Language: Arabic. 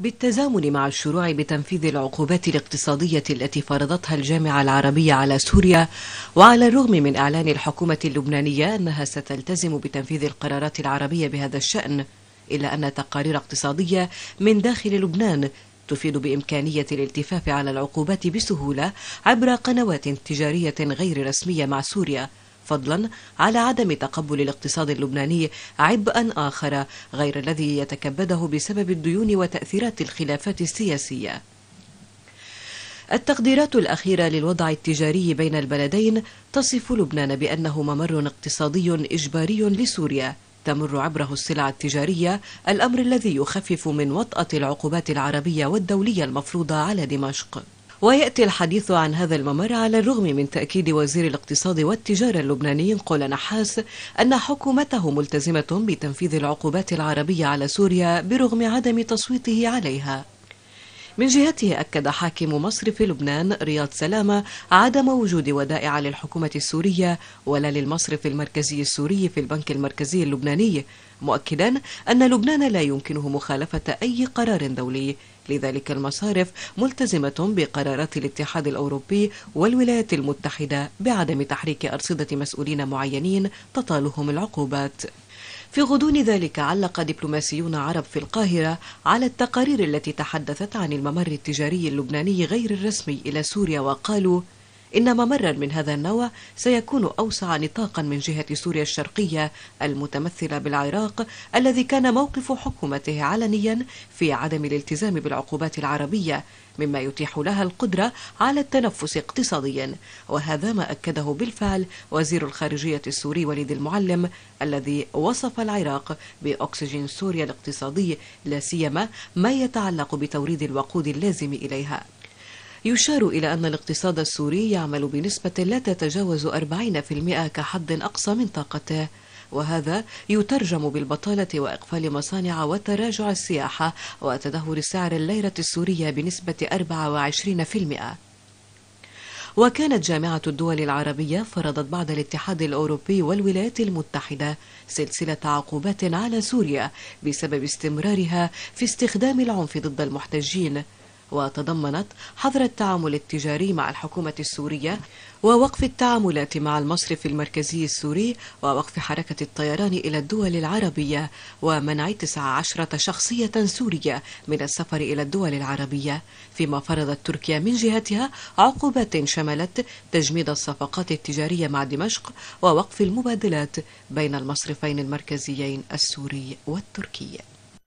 بالتزامن مع الشروع بتنفيذ العقوبات الاقتصادية التي فرضتها الجامعة العربية على سوريا وعلى الرغم من إعلان الحكومة اللبنانية أنها ستلتزم بتنفيذ القرارات العربية بهذا الشأن إلا أن تقارير اقتصادية من داخل لبنان تفيد بإمكانية الالتفاف على العقوبات بسهولة عبر قنوات تجارية غير رسمية مع سوريا فضلا على عدم تقبل الاقتصاد اللبناني عبئا آخر غير الذي يتكبده بسبب الديون وتأثيرات الخلافات السياسية التقديرات الأخيرة للوضع التجاري بين البلدين تصف لبنان بأنه ممر اقتصادي إجباري لسوريا تمر عبره السلع التجارية الأمر الذي يخفف من وطأة العقوبات العربية والدولية المفروضة على دمشق ويأتي الحديث عن هذا الممر على الرغم من تأكيد وزير الاقتصاد والتجارة اللبناني قول نحاس أن حكومته ملتزمة بتنفيذ العقوبات العربية على سوريا برغم عدم تصويته عليها من جهته أكد حاكم مصر في لبنان رياض سلامة عدم وجود ودائع للحكومة السورية ولا للمصرف المركزي السوري في البنك المركزي اللبناني مؤكدا أن لبنان لا يمكنه مخالفة أي قرار دولي لذلك المصارف ملتزمة بقرارات الاتحاد الأوروبي والولايات المتحدة بعدم تحريك أرصدة مسؤولين معينين تطالهم العقوبات في غضون ذلك علق دبلوماسيون عرب في القاهرة على التقارير التي تحدثت عن الممر التجاري اللبناني غير الرسمي إلى سوريا وقالوا إن ممرا من هذا النوع سيكون أوسع نطاقا من جهة سوريا الشرقية المتمثلة بالعراق الذي كان موقف حكومته علنيا في عدم الالتزام بالعقوبات العربية مما يتيح لها القدرة على التنفس اقتصاديا وهذا ما أكده بالفعل وزير الخارجية السوري وليد المعلم الذي وصف العراق بأكسجين سوريا الاقتصادي لا سيما ما يتعلق بتوريد الوقود اللازم إليها يشار إلى أن الاقتصاد السوري يعمل بنسبة لا تتجاوز 40% كحد أقصى من طاقته وهذا يترجم بالبطالة وإقفال مصانع وتراجع السياحة وتدهور سعر الليرة السورية بنسبة 24% وكانت جامعة الدول العربية فرضت بعد الاتحاد الأوروبي والولايات المتحدة سلسلة عقوبات على سوريا بسبب استمرارها في استخدام العنف ضد المحتجين وتضمنت حظر التعامل التجاري مع الحكومة السورية ووقف التعاملات مع المصرف المركزي السوري ووقف حركة الطيران إلى الدول العربية ومنع 19 شخصية سورية من السفر إلى الدول العربية فيما فرضت تركيا من جهتها عقوبات شملت تجميد الصفقات التجارية مع دمشق ووقف المبادلات بين المصرفين المركزيين السوري والتركي